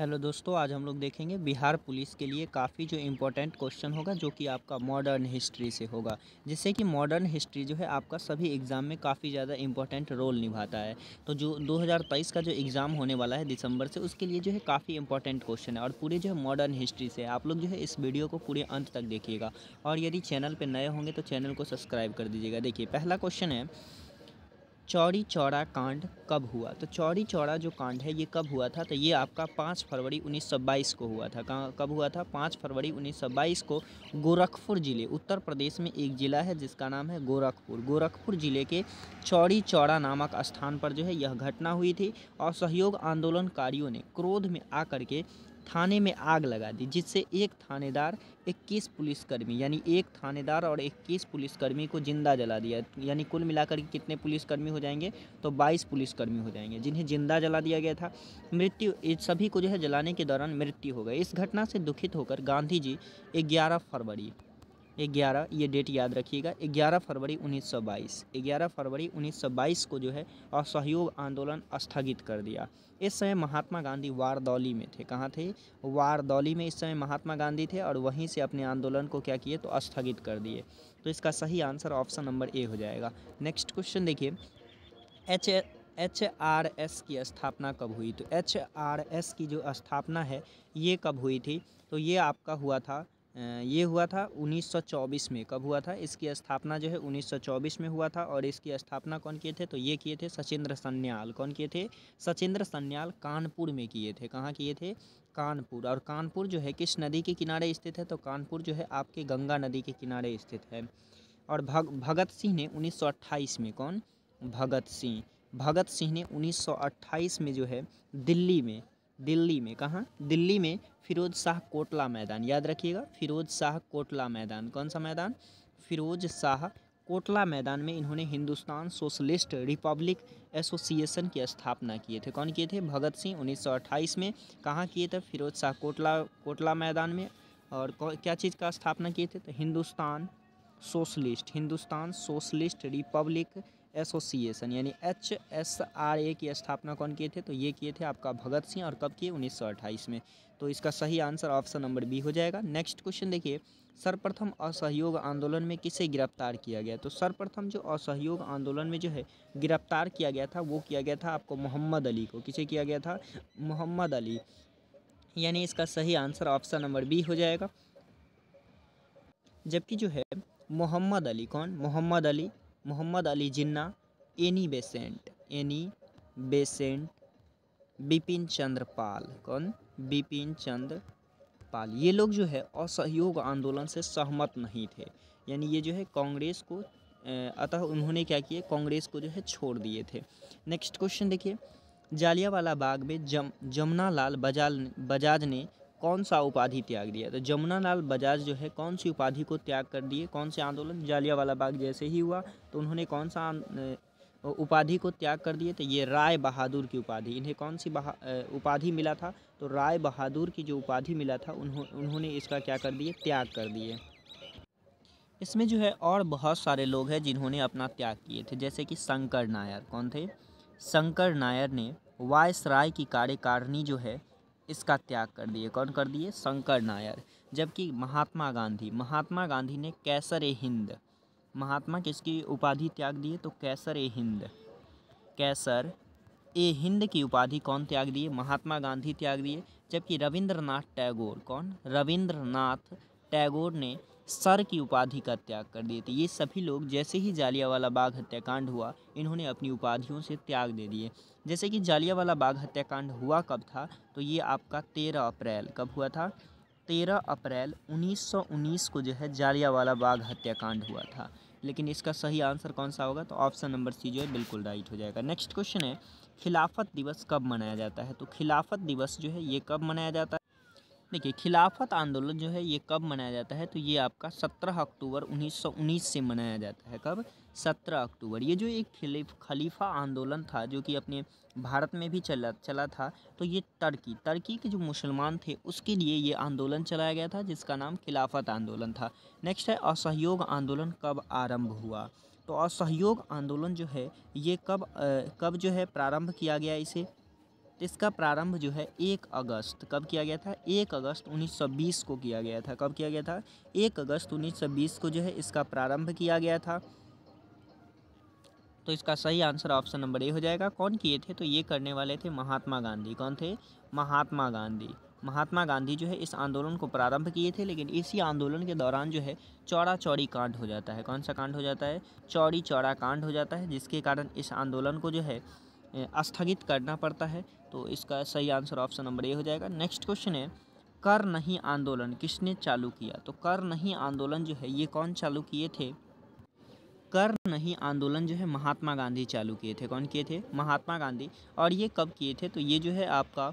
hello दोस्तों आज हम लोग देखेंगे बिहार पुलिस के लिए काफ़ी जो इम्पोर्टेंट क्वेश्चन होगा जो कि आपका मॉडर्न हिस्ट्री से होगा जिससे कि मॉडर्न हिस्ट्री जो है आपका सभी एग्ज़ाम में काफ़ी ज़्यादा इम्पोर्टेंट रोल निभाता है तो जो 2023 का जो एग्ज़ाम होने वाला है दिसंबर से उसके लिए जो है काफ़ी इंपॉर्टेंट क्वेश्चन है और पूरे जो है मॉडर्न हिस्ट्री से आप लोग जो है इस वीडियो को पूरे अंत तक देखिएगा और यदि चैनल पर नए होंगे तो चैनल को सब्सक्राइब कर दीजिएगा देखिए पहला क्वेश्चन है चौड़ी चौड़ा कांड कब हुआ तो चौड़ी चौड़ा जो कांड है ये कब हुआ था तो ये आपका पाँच फरवरी 1922 को हुआ था कहाँ कब हुआ था पाँच फरवरी 1922 को गोरखपुर ज़िले उत्तर प्रदेश में एक ज़िला है जिसका नाम है गोरखपुर गोरखपुर ज़िले के चौड़ी चौड़ा नामक स्थान पर जो है यह घटना हुई थी और सहयोग आंदोलनकारियों ने क्रोध में आकर के थाने में आग लगा दी जिससे एक थानेदार इक्कीस पुलिसकर्मी यानी एक थानेदार और इक्कीस पुलिसकर्मी को जिंदा जला दिया यानी कुल मिलाकर कितने पुलिसकर्मी हो जाएंगे तो बाईस पुलिसकर्मी हो जाएंगे जिन्हें जिंदा जला दिया गया था मृत्यु सभी को जो है जलाने के दौरान मृत्यु हो गई इस घटना से दुखित होकर गांधी जी ग्यारह फरवरी ग्यारह ये डेट याद रखिएगा ग्यारह फरवरी 1922 ग्यारह फरवरी 1922 को जो है असहयोग आंदोलन स्थगित कर दिया इस समय महात्मा गांधी वारदौली में थे कहाँ थे वारदौली में इस समय महात्मा गांधी थे और वहीं से अपने आंदोलन को क्या किए तो स्थगित कर दिए तो इसका सही आंसर ऑप्शन नंबर ए हो जाएगा नेक्स्ट क्वेश्चन देखिए एच एच आर एस की स्थापना कब हुई तो एच आर एस की जो स्थापना है ये कब हुई थी तो ये आपका हुआ था ये हुआ था 1924 में कब हुआ था इसकी स्थापना जो है 1924 में हुआ था और इसकी स्थापना कौन किए थे तो ये किए थे सचिंद्र सन्याल कौन किए थे सचिंद्र सन्याल कानपुर में किए थे कहाँ किए थे कानपुर और कानपुर जो है किस नदी के किनारे स्थित है तो कानपुर जो है आपके गंगा नदी के किनारे स्थित है और भग भगत सिंह ने उन्नीस में कौन भगत सिंह भगत सिंह ने उन्नीस में जो है दिल्ली में दिल्ली में कहाँ दिल्ली में फिरोज शाह कोटला मैदान याद रखिएगा फिरोज शाह कोटला मैदान कौन सा मैदान फिरोज शाह कोटला मैदान में इन्होंने हिंदुस्तान सोशलिस्ट रिपब्लिक एसोसिएशन की स्थापना किए थे कौन किए थे भगत सिंह 1928 में कहाँ किए थे फिरोज शाह कोटला कोटला मैदान में और क्या चीज़ का स्थापना किए थे तो Hindustan socialist Hindustan socialist republic association यानी एच एस आर ए की स्थापना कौन किए थे तो ये किए थे आपका भगत सिंह और कब किए उन्नीस में तो इसका सही आंसर ऑप्शन नंबर बी हो जाएगा नेक्स्ट क्वेश्चन देखिए सर्वप्रथम असहयोग आंदोलन में किसे गिरफ्तार किया गया तो सर्वप्रथम जो असहयोग आंदोलन में जो है गिरफ्तार किया गया था वो किया गया था आपको मोहम्मद अली को किसे किया गया था मोहम्मद अली यानी इसका सही आंसर ऑप्शन नंबर बी हो जाएगा जबकि जो है मोहम्मद अली कौन Mohammad Ali Mohammad Ali Jinnah Annie Besant Annie Besant Bipin Chandra Pal कौन बिपिन चंद्र पाल ये लोग जो है असहयोग आंदोलन से सहमत नहीं थे यानी ये जो है कांग्रेस को अतः उन्होंने क्या किया कांग्रेस को जो है छोड़ दिए थे नेक्स्ट क्वेश्चन देखिए जालियावाला बाग में जम जमुना लाल बजाल बजाज ने कौन सा उपाधि त्याग दिया तो जमुनालाल बजाज जो है कौन सी उपाधि को त्याग कर दिए कौन से आंदोलन जालियावाला बाग जैसे ही हुआ तो उन्होंने कौन सा उपाधि को त्याग कर दिए तो ये राय बहादुर की उपाधि इन्हें कौन सी उपाधि मिला था तो राय बहादुर की जो उपाधि मिला था उन्हों उन्होंने इसका क्या कर दिए त्याग कर दिए इसमें जो है और बहुत सारे लोग हैं जिन्होंने अपना त्याग किए थे जैसे कि शंकर नायर कौन थे शंकर नायर ने वायस राय की कार्यकारिणी जो है इसका त्याग कर दिए कौन कर दिए शंकर नायर जबकि महात्मा गांधी महात्मा गांधी ने कैसर ए हिंद महात्मा किसकी उपाधि त्याग दिए तो कैसर ए हिंद कैसर ए हिंद की उपाधि कौन त्याग दिए महात्मा गांधी त्याग दिए जबकि रविंद्रनाथ टैगोर कौन रविंद्रनाथ टैगोर ने सर की उपाधि का त्याग कर दिए थे ये सभी लोग जैसे ही जालियावाला बाग हत्याकांड हुआ इन्होंने अपनी उपाधियों से त्याग दे दिए जैसे कि जालियावाला बाग हत्याकांड हुआ कब था तो ये आपका तेरह अप्रैल कब हुआ था तेरह अप्रैल 1919 को जो है जालियावाला बाग हत्याकांड हुआ था लेकिन इसका सही आंसर कौन सा होगा तो ऑप्शन नंबर सी जो है बिल्कुल राइट हो जाएगा नेक्स्ट क्वेश्चन है खिलाफत दिवस कब मनाया जाता है तो खिलाफत दिवस जो है ये कब मनाया जाता है देखिए खिलाफत आंदोलन जो है ये कब मनाया जाता है तो ये आपका सत्रह अक्टूबर उन्नीस से मनाया जाता है कब सत्रह अक्टूबर ये जो एक खलीफा आंदोलन था जो कि अपने भारत में भी चला चला था तो ये तर्की तर्की के जो मुसलमान थे उसके लिए ये आंदोलन चलाया गया था जिसका नाम खिलाफत आंदोलन था नेक्स्ट है असहयोग आंदोलन कब आरंभ हुआ तो असहयोग आंदोलन जो है ये कब आ, कब जो है प्रारंभ किया गया इसे तो इसका प्रारंभ जो है एक अगस्त कब किया गया था एक अगस्त 1920 को किया गया था कब किया गया था एक अगस्त 1920 को जो है इसका प्रारंभ किया गया था तो इसका सही आंसर ऑप्शन नंबर ए हो जाएगा कौन किए थे तो ये करने वाले थे महात्मा गांधी कौन थे महात्मा गांधी महात्मा गांधी जो है इस आंदोलन को प्रारंभ किए थे लेकिन इसी आंदोलन के दौरान जो है चौड़ा चौड़ी कांड हो जाता है कौन सा कांड हो जाता है चौड़ी चौड़ा कांड हो जाता है जिसके कारण इस आंदोलन को जो है स्थगित करना पड़ता है तो इसका सही आंसर ऑप्शन नंबर ए हो जाएगा नेक्स्ट क्वेश्चन है कर नहीं आंदोलन किसने चालू किया तो कर नहीं आंदोलन जो है ये कौन चालू किए थे कर नहीं आंदोलन जो है महात्मा गांधी चालू किए थे कौन किए थे महात्मा गांधी और ये कब किए थे तो ये जो है आपका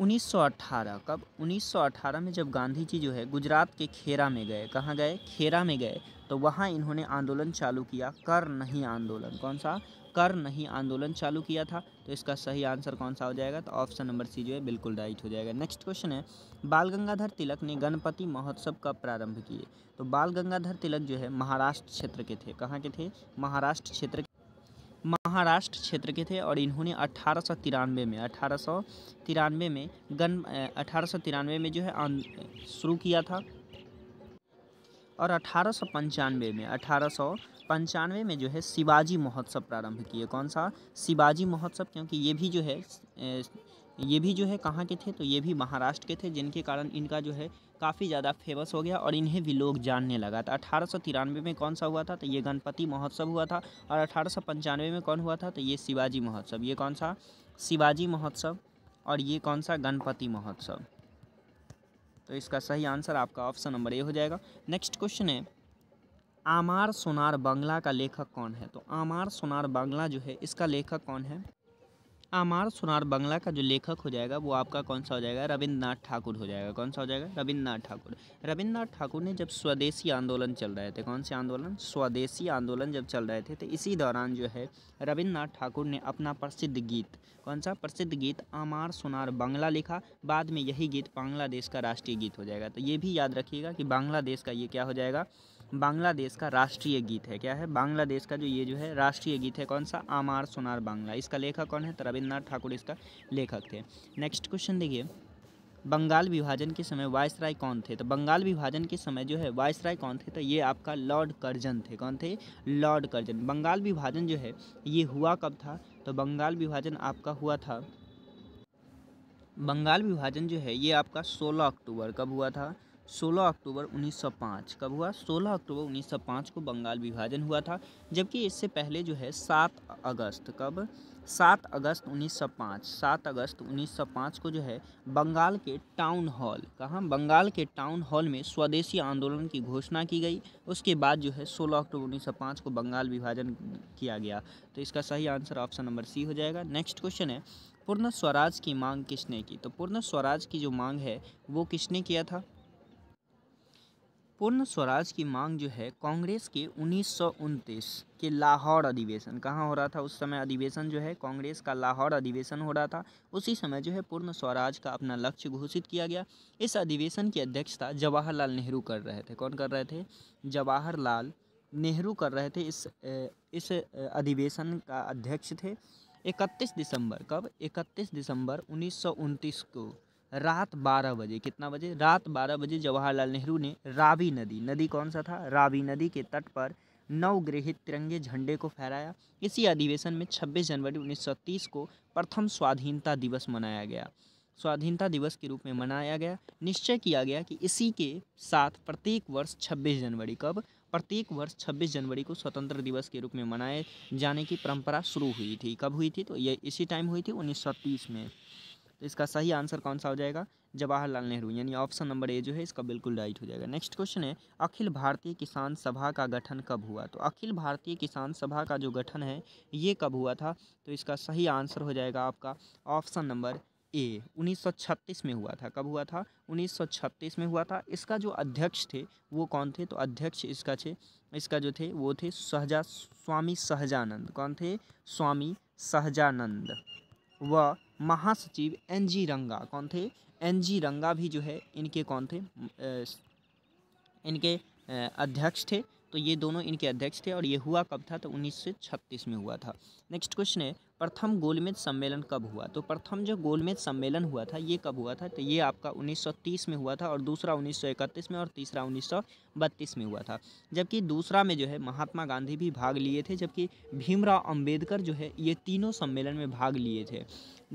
1918 कब 1918 में जब गांधी जी जो है गुजरात के खेरा में गए कहाँ गए खेरा में गए तो वहाँ इन्होंने आंदोलन चालू किया कर नहीं आंदोलन कौन सा कर नहीं आंदोलन चालू किया था तो इसका सही आंसर कौन सा हो जाएगा तो ऑप्शन नंबर सी जो है बिल्कुल राइट हो जाएगा नेक्स्ट क्वेश्चन है बाल गंगाधर तिलक ने गणपति महोत्सव कब प्रारंभ किए तो बाल गंगाधर तिलक जो है महाराष्ट्र क्षेत्र के थे कहाँ के थे महाराष्ट्र क्षेत्र महाराष्ट्र क्षेत्र के थे और इन्होंने तिरानवे में अठारह में गन अठारह में जो है शुरू किया था और अठारह में अठारह पंचानवे में जो है शिवाजी महोत्सव प्रारंभ किए कौन सा शिवाजी महोत्सव क्योंकि ये भी जो है ये भी जो है कहाँ के थे तो ये भी महाराष्ट्र के थे जिनके कारण इनका जो है काफ़ी ज़्यादा फेमस हो गया और इन्हें भी लोग जानने लगा था अठारह में कौन सा हुआ था तो ये गणपति महोत्सव हुआ था और अठारह में कौन हुआ था तो ये शिवाजी महोत्सव ये कौन सा शिवाजी महोत्सव और ये कौन सा गणपति महोत्सव तो इसका सही आंसर आपका ऑप्शन नंबर ए हो जाएगा नेक्स्ट क्वेश्चन है आमार सोनार बंगला का लेखक कौन है तो आमार सोनार बंगला जो है इसका लेखक कौन है आमार सोनार बंगला का जो लेखक हो जाएगा वो आपका कौन सा हो जाएगा रविंद्रनाथ ठाकुर हो जाएगा कौन सा हो जाएगा रविंद्रनाथ ठाकुर रविंद्रनाथ ठाकुर ने जब स्वदेशी आंदोलन चल रहे थे कौन से आंदोलन स्वदेशी आंदोलन जब चल रहे थे तो इसी दौरान जो है रविंद्रनाथ ठाकुर ने अपना प्रसिद्ध गीत कौन सा प्रसिद्ध गीत आमार सोनार बंगला लिखा बाद में यही गीत बांग्लादेश का राष्ट्रीय गीत हो जाएगा तो ये भी याद रखिएगा कि बांग्लादेश का ये क्या हो जाएगा बांग्लादेश का राष्ट्रीय गीत है क्या है बांग्लादेश का जो ये जो है राष्ट्रीय गीत है कौन सा आमार सोनार बांग्ला इसका लेखक कौन है रविन्द्रनाथ ठाकुर इसका लेखक थे नेक्स्ट क्वेश्चन देखिए बंगाल विभाजन के समय वायसराय कौन थे तो बंगाल विभाजन के समय जो है वायसराय कौन थे तो ये आपका लॉर्ड कर्जन थे कौन थे लॉर्ड कर्जन बंगाल विभाजन जो है ये हुआ कब था तो बंगाल विभाजन आपका हुआ था बंगाल विभाजन जो है ये आपका 16 अक्टूबर कब हुआ था 16 अक्टूबर 1905 कब हुआ 16 अक्टूबर 1905 को बंगाल विभाजन हुआ था जबकि इससे पहले जो है 7 अगस्त कब 7 अगस्त 1905 7 अगस्त 1905 को जो है बंगाल के टाउन हॉल कहाँ बंगाल के टाउन हॉल में स्वदेशी आंदोलन की घोषणा की गई उसके बाद जो है 16 अक्टूबर 1905 को बंगाल विभाजन किया गया तो इसका सही आंसर ऑप्शन नंबर सी हो जाएगा नेक्स्ट क्वेश्चन है पूर्ण स्वराज की मांग किसने की तो पूर्ण स्वराज की जो मांग है वो किसने किया था पूर्ण स्वराज की मांग जो है कांग्रेस के उन्नीस के लाहौर अधिवेशन कहाँ हो रहा था उस समय अधिवेशन जो है कांग्रेस का लाहौर अधिवेशन हो रहा था उसी समय जो है पूर्ण स्वराज का अपना लक्ष्य घोषित किया गया इस अधिवेशन की अध्यक्षता जवाहरलाल नेहरू कर रहे थे कौन कर रहे थे जवाहरलाल नेहरू कर रहे थे इस इस अधिवेशन का अध्यक्ष थे इकतीस दिसंबर कब इकतीस दिसंबर उन्नीस को रात 12 बजे कितना बजे रात 12 बजे जवाहरलाल नेहरू ने रावी नदी नदी कौन सा था रावी नदी के तट पर नवगृहित तिरंगे झंडे को फहराया इसी अधिवेशन में 26 जनवरी 1930 को प्रथम स्वाधीनता दिवस मनाया गया स्वाधीनता दिवस के रूप में मनाया गया निश्चय किया गया कि इसी के साथ प्रत्येक वर्ष 26 जनवरी कब प्रत्येक वर्ष 26 जनवरी को स्वतंत्र दिवस के रूप में मनाए जाने की परंपरा शुरू हुई थी कब हुई थी तो ये इसी टाइम हुई थी 1930 में तो इसका सही आंसर कौन सा हो जाएगा जवाहरलाल नेहरू यानी ऑप्शन नंबर ए जो है इसका बिल्कुल राइट हो जाएगा नेक्स्ट क्वेश्चन है अखिल भारतीय किसान सभा का गठन कब हुआ तो अखिल भारतीय किसान सभा का जो गठन है ये कब हुआ था तो इसका सही आंसर हो जाएगा आपका ऑप्शन नंबर ए 1936 में हुआ था कब हुआ था 1936 में हुआ था इसका जो अध्यक्ष थे वो कौन थे तो अध्यक्ष इसका थे इसका जो थे वो थे सहजा स्वामी सहजानंद कौन थे स्वामी सहजानंद व महासचिव एन जी रंगा कौन थे एन जी रंगा भी जो है इनके कौन थे इनके अध्यक्ष थे तो ये दोनों इनके अध्यक्ष थे और ये हुआ कब था तो 1936 में हुआ था नेक्स्ट क्वेश्चन है प्रथम गोलमेज सम्मेलन कब हुआ तो प्रथम जो गोलमेज सम्मेलन हुआ था ये कब हुआ था तो ये आपका 1930 में हुआ था और दूसरा 1931 में और तीसरा 1932 में हुआ था जबकि दूसरा में जो है महात्मा गांधी भी भाग लिए थे जबकि भीमराव अंबेडकर जो है ये तीनों सम्मेलन में भाग लिए थे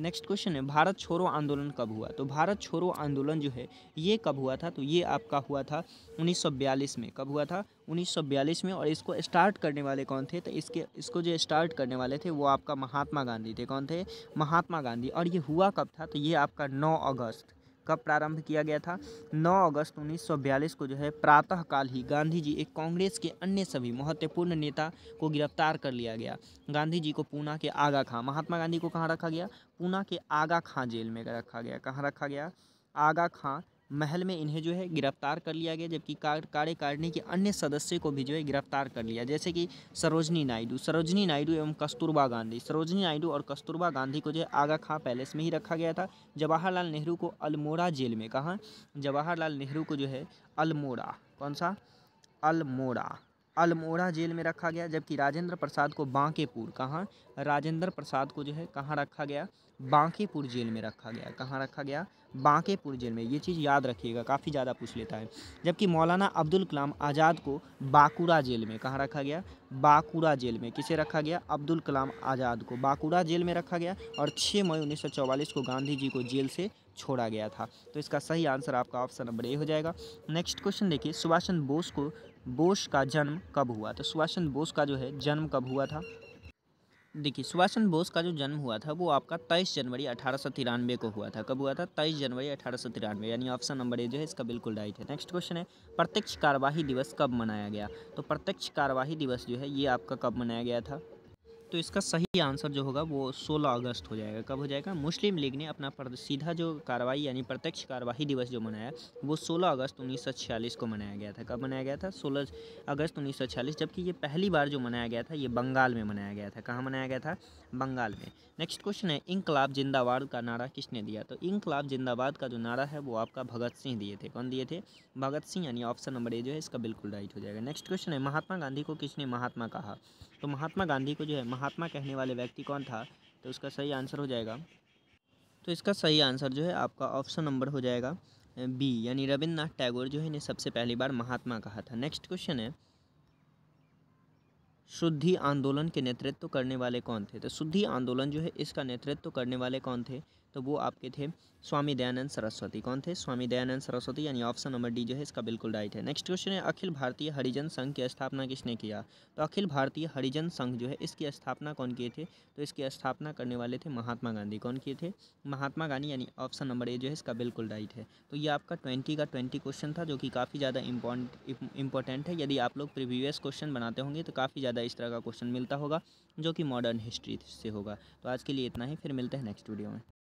नेक्स्ट क्वेश्चन है भारत छोड़ो आंदोलन कब हुआ तो भारत छोड़ो आंदोलन जो है ये कब हुआ था तो ये आपका हुआ था उन्नीस में कब हुआ था उन्नीस में और इसको स्टार्ट करने वाले कौन थे तो इसके इसको जो स्टार्ट करने वाले थे थे वो आपका महात्मा गांधी थे कौन थे महात्मा गांधी और ये हुआ कब था तो ये आपका नौ अगस्त कब प्रारंभ किया गया था 9 अगस्त 1942 को जो है प्रातःकाल ही गांधी जी एक कांग्रेस के अन्य सभी महत्वपूर्ण नेता को गिरफ्तार कर लिया गया गांधी जी को पूना के आगा खां महात्मा गांधी को कहाँ रखा गया पूना के आगा खां जेल में रखा गया कहाँ रखा गया आगा खां महल में इन्हें जो है गिरफ्तार कर लिया गया जबकि कार्यकारिणी के अन्य सदस्य को भी जो है गिरफ्तार कर लिया जैसे कि सरोजनी नायडू सरोजनी नायडू एवं कस्तूरबा गांधी सरोजनी नायडू और कस्तूरबा गांधी को जो है आगा खां पैलेस में ही रखा गया था जवाहरलाल नेहरू को अल्मोड़ा जेल में कहा जवाहरलाल नेहरू को जो है अल्मोड़ा कौन सा अल्मोड़ा अल्मोड़ा जेल में रखा गया जबकि राजेंद्र प्रसाद को बांकेपुर कहाँ राजेंद्र प्रसाद को जो है कहाँ रखा गया बांकेपुर जेल में रखा गया कहाँ रखा गया बांकेपुर जेल में ये चीज़ याद रखिएगा काफ़ी ज़्यादा पूछ लेता है जबकि मौलाना अब्दुल कलाम आज़ाद को बाकुड़ा जेल में कहाँ रखा गया बाकुड़ा जेल में किसे रखा गया अब्दुल कलाम आज़ाद को बाकुड़ा जेल में रखा गया और 6 मई 1944 को गांधी जी को जेल से छोड़ा गया था तो इसका सही आंसर आपका ऑप्शन नंबर ए हो जाएगा नेक्स्ट क्वेश्चन देखिए सुभाष चंद्र बोस को बोस का जन्म कब हुआ तो सुभाष चंद्र बोस का जो है जन्म कब हुआ था देखिए सुभाष चंद्र बोस का जो जन्म हुआ था वो आपका तेईस जनवरी अठारह को हुआ था कब हुआ था तेईस जनवरी अठारह यानी ऑप्शन नंबर ए जो है इसका बिल्कुल राइट है नेक्स्ट क्वेश्चन है प्रत्यक्ष कार्यवाही दिवस कब मनाया गया तो प्रत्यक्ष कार्यवाही दिवस जो है ये आपका कब मनाया गया था तो इसका सही आंसर जो होगा वो 16 अगस्त हो जाएगा कब हो जाएगा मुस्लिम लीग ने अपना सीधा जो कार्रवाई यानी प्रत्यक्ष कार्रवाई दिवस जो मनाया वो 16 अगस्त 1946 को मनाया गया था कब मनाया गया था 16 अगस्त 1946 जबकि ये पहली बार जो मनाया गया था ये बंगाल में मनाया गया था कहाँ मनाया गया था बंगाल में नेक्स्ट क्वेश्चन है इंकलाब जिंदाबाद का नारा किसने दिया तो इंकलाब जिंदाबाद का जो नारा है वो आपका भगत सिंह दिए थे कौन दिए थे भगत सिंह यानी ऑप्शन नंबर ए जो है इसका बिल्कुल राइट हो जाएगा नेक्स्ट क्वेश्चन है महात्मा गांधी को किसने महात्मा कहा तो महात्मा गांधी को जो है महात्मा कहने वाले व्यक्ति कौन था तो उसका सही आंसर हो जाएगा तो इसका सही आंसर जो है आपका ऑप्शन नंबर हो जाएगा बी यानी रविन्द्रनाथ टैगोर जो है इन्हें सबसे पहली बार महात्मा कहा था नेक्स्ट क्वेश्चन है शुद्धि आंदोलन के नेतृत्व करने वाले कौन थे तो शुद्धि आंदोलन जो है इसका नेतृत्व करने वाले कौन थे तो वो आपके थे स्वामी दयानंद सरस्वती कौन थे स्वामी दयानंद सरस्वती यानी ऑप्शन नंबर डी जो है इसका बिल्कुल राइट है नेक्स्ट क्वेश्चन है अखिल भारतीय हरिजन संघ की स्थापना किसने किया तो अखिल भारतीय हरिजन संघ जो है इसकी स्थापना कौन किए थे तो इसकी स्थापना करने वाले थे महात्मा गांधी कौन किए थे महात्मा गांधी यानी ऑप्शन नंबर ए जो है इसका बिल्कुल राइट है तो ये आपका ट्वेंटी का ट्वेंटी क्वेश्चन था जो कि काफ़ी ज़्यादा इंपॉर्टेंट है यदि आप लोग प्रीवियस क्वेश्चन बनाते होंगे तो काफ़ी ज़्यादा इस तरह का क्वेश्चन मिलता होगा जो कि मॉडर्न हिस्ट्री से होगा तो आज के लिए इतना ही फिर मिलते हैं नेक्स्ट वीडियो में